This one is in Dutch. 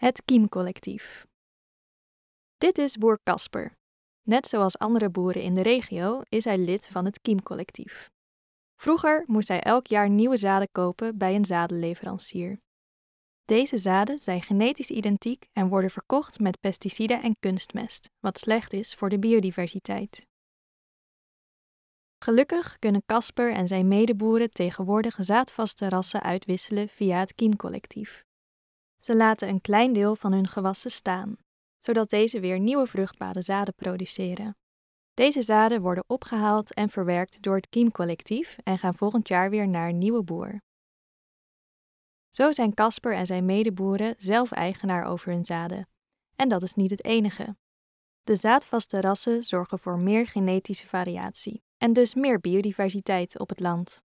Het Kiemcollectief. Dit is boer Kasper. Net zoals andere boeren in de regio is hij lid van het Kiemcollectief. Vroeger moest hij elk jaar nieuwe zaden kopen bij een zadenleverancier. Deze zaden zijn genetisch identiek en worden verkocht met pesticiden en kunstmest, wat slecht is voor de biodiversiteit. Gelukkig kunnen Kasper en zijn medeboeren tegenwoordig zaadvaste rassen uitwisselen via het kiemcollectief. Ze laten een klein deel van hun gewassen staan, zodat deze weer nieuwe vruchtbare zaden produceren. Deze zaden worden opgehaald en verwerkt door het kiemcollectief en gaan volgend jaar weer naar een nieuwe boer. Zo zijn Casper en zijn medeboeren zelf eigenaar over hun zaden. En dat is niet het enige. De zaadvaste rassen zorgen voor meer genetische variatie en dus meer biodiversiteit op het land.